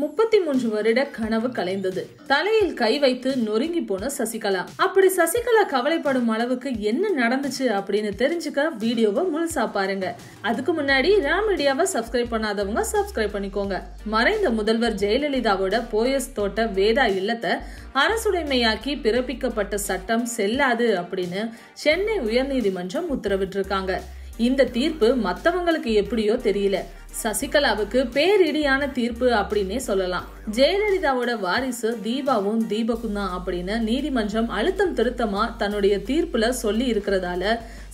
முப்பத்தி மூன்று வருட கனவு கலைந்தது தலையில் கை வைத்து நொறுங்கி போன சசிகலா அப்படி சசிகலா கவலைப்படும் அளவுக்கு என்ன நடந்துச்சு அப்படின்னு தெரிஞ்சுக்க வீடியோவை முழுசா பாருங்க அதுக்கு முன்னாடி ராம் மீடியாவை சப்ஸ்கிரைப் பண்ணாதவங்க சப்ஸ்கிரைப் பண்ணிக்கோங்க மறைந்த முதல்வர் ஜெயலலிதாவோட போயஸ் தோட்ட வேதா இல்லத்தை அரசுடைமையாக்கி பிறப்பிக்கப்பட்ட சட்டம் செல்லாது அப்படின்னு சென்னை உயர்நீதிமன்றம் உத்தரவிட்டிருக்காங்க இந்த தீர்ப்பு மத்தவங்களுக்கு எப்படியோ தெரியல சசிகலாவுக்கு பேரிடியான தீர்ப்பு அப்படின்னே சொல்லலாம் ஜெயலலிதாவோட வாரிசு தீபாவும் தீபக்கும் தான் அப்படின்னு நீதிமன்றம் அழுத்தம் திருத்தமா தன்னுடைய தீர்ப்புல சொல்லி இருக்கிறதால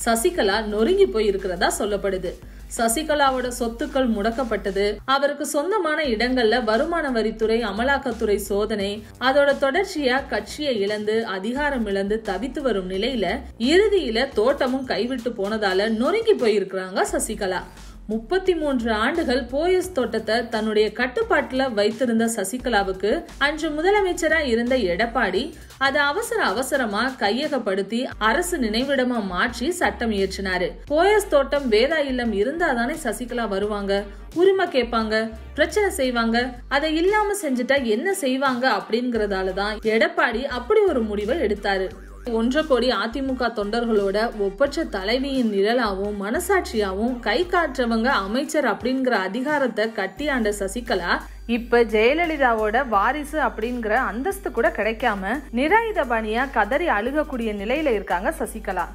சசிகலா நொறுங்கி போய் இருக்கிறதா சொல்லப்படுது சசிகலாவோட சொத்துக்கள் முடக்கப்பட்டது அவருக்கு சொந்தமான இடங்கள்ல வருமான வரித்துறை அமலாக்கத்துறை சோதனை அதோட தொடர்ச்சியா கட்சியை இழந்து அதிகாரம் இழந்து தவித்து வரும் நிலையில இறுதியில தோட்டமும் கைவிட்டு போனதால நொறுங்கி போயிருக்கிறாங்க சசிகலா முப்பத்தி மூன்று ஆண்டுகள் போயஸ் தோட்டத்தை தன்னுடைய கட்டுப்பாட்டில் வைத்திருந்த சசிகலாவுக்கு அன்று முதலமைச்சரா இருந்த எடப்பாடி அதை அவசர அவசரமா கையகப்படுத்தி அரசு நினைவிடமா மாற்றி சட்டம் இயற்றினாரு போயஸ் தோட்டம் வேதா இல்லம் இருந்தா தானே சசிகலா வருவாங்க உரிமை கேட்பாங்க பிரச்சனை செய்வாங்க அதை இல்லாம செஞ்சுட்டா என்ன செய்வாங்க அப்படிங்கறதால தான் எடப்பாடி அப்படி ஒரு முடிவை எடுத்தாரு ஒன்ற கோடி அதிமுக தொண்டர்களோட ஒப்பற்ற தலைவியின் நிழலாவும் மனசாட்சியாவும் கை காற்றவங்க அமைச்சர் அப்படிங்கிற அதிகாரத்தை கட்டியாண்ட சசிகலா இப்ப ஜெயலலிதாவோட வாரிசு அப்படிங்கிற அந்தஸ்து கூட கிடைக்காம பணியா கதறி அழுகக்கூடிய நிலையில இருக்காங்க சசிகலா